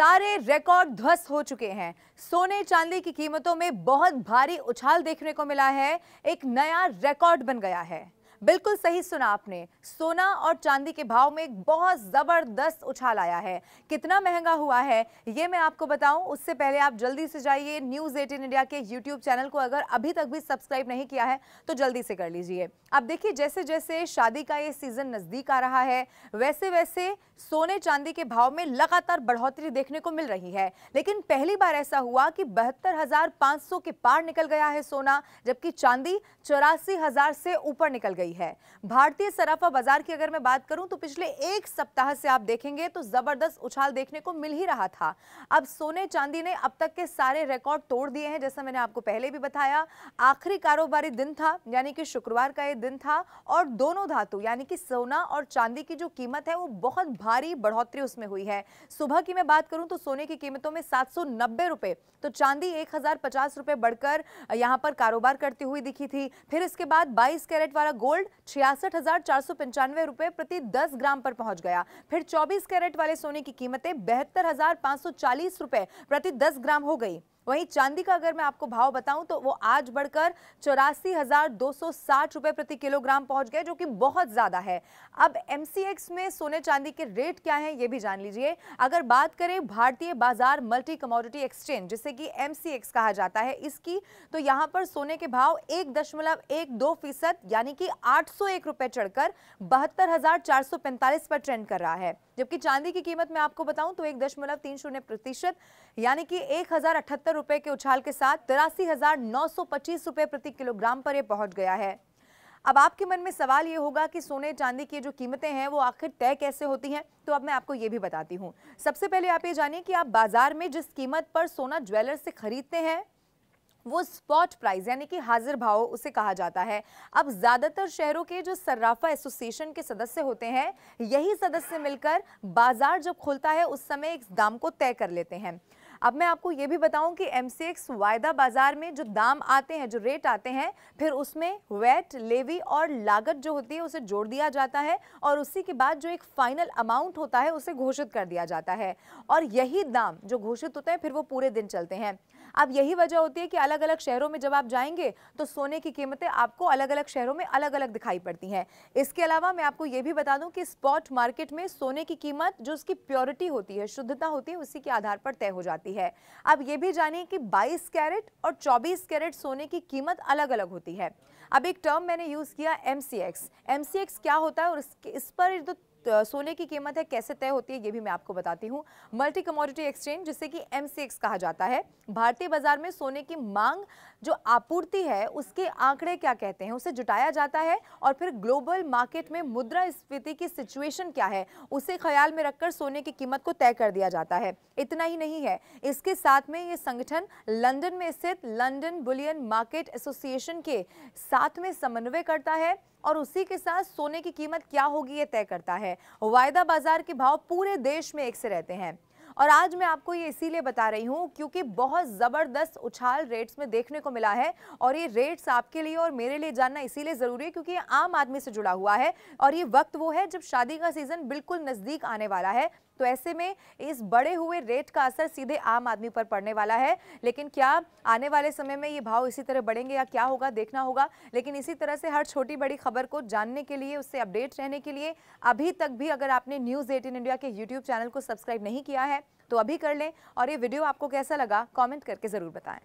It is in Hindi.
सारे रिकॉर्ड ध्वस्त हो चुके हैं सोने चांदी की कीमतों में बहुत भारी उछाल देखने को मिला है एक नया रिकॉर्ड बन गया है बिल्कुल सही सुना आपने सोना और चांदी के भाव में एक बहुत ज़बरदस्त उछाल आया है कितना महंगा हुआ है ये मैं आपको बताऊं उससे पहले आप जल्दी से जाइए न्यूज़ एटीन इंडिया के यूट्यूब चैनल को अगर अभी तक भी सब्सक्राइब नहीं किया है तो जल्दी से कर लीजिए अब देखिए जैसे जैसे शादी का ये सीज़न नज़दीक आ रहा है वैसे वैसे सोने चांदी के भाव में लगातार बढ़ोतरी देखने को मिल रही है लेकिन पहली बार ऐसा हुआ कि बहत्तर के पार निकल गया है सोना जबकि चांदी चौरासी से ऊपर निकल गई गई है भारतीय सराफा बाजार की अगर मैं बात करूं तो पिछले एक सप्ताह से आप देखेंगे तो जबरदस्त उछाल देखने को मिल ही रहा था अब सोने चांदी ने अब तक के सारे रिकॉर्ड तोड़ दिए हैं जैसा मैंने आपको पहले भी बताया आखिरी कारोबारी दिन था यानी कि शुक्रवार का ये दिन था और दोनों धातु यानी कि सोना और चांदी की जो कीमत है वो बहुत भारी बढ़ोतरी उसमें हुई है सुबह की मैं बात करूं तो सोने की कीमतों में सात रुपए तो चांदी एक रुपए बढ़कर यहां पर कारोबार करती हुई दिखी थी फिर इसके बाद बाईस कैरेट वाला गोल्ड गोल्ड छियासठ रुपए प्रति 10 ग्राम पर पहुंच गया फिर 24 कैरेट वाले सोने की कीमतें बहत्तर रुपए प्रति 10 ग्राम हो गई वहीं चांदी का अगर मैं आपको भाव बताऊं तो वो आज बढ़कर चौरासी हजार दो सौ साठ रुपए प्रति किलोग्राम पहुंच गए जो कि बहुत ज़्यादा है अब एम में सोने चांदी के रेट क्या है ये भी जान लीजिए अगर बात करें भारतीय बाजार मल्टी कमोडिटी एक्सचेंज जिसे कि एम कहा जाता है इसकी तो यहाँ पर सोने के भाव एक दशमलव एक दो फीसद यानी कि आठ सौ एक रुपए चढ़कर बहत्तर हजार चार सौ पैंतालीस पर ट्रेंड कर रहा है जबकि चांदी की कीमत में आपको बताऊं तो एक दशमलव तीन शून्य प्रतिशत यानी कि एक हजार अठहत्तर रुपए के उछाल के साथ तिरासी हजार नौ सौ पच्चीस रुपए प्रति किलोग्राम पर यह पहुंच गया है अब आपके मन में सवाल ये होगा कि सोने चांदी की जो कीमतें हैं वो आखिर तय कैसे होती हैं तो अब मैं आपको ये भी बताती हूँ सबसे पहले आप ये जानिए कि आप बाजार में जिस कीमत पर सोना ज्वेलर से खरीदते हैं वो स्पॉट प्राइस यानी कि हाजिर भाव उसे कहा जाता है अब ज़्यादातर शहरों के जो सर्राफा एसोसिएशन के सदस्य होते हैं यही सदस्य मिलकर बाजार जब खुलता है उस समय इस दाम को तय कर लेते हैं अब मैं आपको ये भी बताऊं कि एम वायदा बाजार में जो दाम आते हैं जो रेट आते हैं फिर उसमें वेट लेवी और लागत जो होती है उसे जोड़ दिया जाता है और उसी के बाद जो एक फाइनल अमाउंट होता है उसे घोषित कर दिया जाता है और यही दाम जो घोषित होते हैं फिर वो पूरे दिन चलते हैं अब यही वजह होती है कि अलग अलग शहरों में जब आप जाएंगे तो सोने की कीमतें आपको अलग अलग शहरों में अलग अलग दिखाई पड़ती हैं इसके अलावा मैं आपको ये भी बता दूं कि स्पॉट मार्केट में सोने की कीमत जो उसकी प्योरिटी होती है शुद्धता होती है उसी के आधार पर तय हो जाती है जाती है अब ये भी जानिए कि 22 कैरेट और 24 कैरेट सोने की कीमत अलग अलग होती है अब एक टर्म मैंने यूज़ किया एम सी क्या होता है और इस पर जो तो सोने की कीमत है कैसे तय होती है ये भी मैं आपको बताती हूँ मल्टी कमोडिटी एक्सचेंज जिसे कि एम कहा जाता है भारतीय बाजार में सोने की मांग जो आपूर्ति है उसके आंकड़े क्या कहते हैं उसे जुटाया जाता है और फिर ग्लोबल मार्केट में मुद्रा स्फीति की सिचुएशन क्या है उसे ख्याल में रखकर सोने की कीमत को तय कर दिया जाता है इतना ही नहीं है इसके साथ में ये संगठन लंदन में स्थित लंदन बुलियन मार्केट एसोसिएशन के साथ में समन्वय करता है और उसी के साथ सोने की कीमत क्या होगी ये तय करता है वायदा बाजार के भाव पूरे देश में एक से रहते हैं और आज मैं आपको ये इसीलिए बता रही हूँ क्योंकि बहुत ज़बरदस्त उछाल रेट्स में देखने को मिला है और ये रेट्स आपके लिए और मेरे लिए जानना इसीलिए ज़रूरी है क्योंकि ये आम आदमी से जुड़ा हुआ है और ये वक्त वो है जब शादी का सीज़न बिल्कुल नज़दीक आने वाला है तो ऐसे में इस बढ़े हुए रेट का असर सीधे आम आदमी पर पड़ने वाला है लेकिन क्या आने वाले समय में ये भाव इसी तरह बढ़ेंगे या क्या होगा देखना होगा लेकिन इसी तरह से हर छोटी बड़ी खबर को जानने के लिए उससे अपडेट रहने के लिए अभी तक भी अगर आपने न्यूज़ एटीन इंडिया के यूट्यूब चैनल को सब्सक्राइब नहीं किया है तो अभी कर लें और ये वीडियो आपको कैसा लगा कमेंट करके ज़रूर बताएं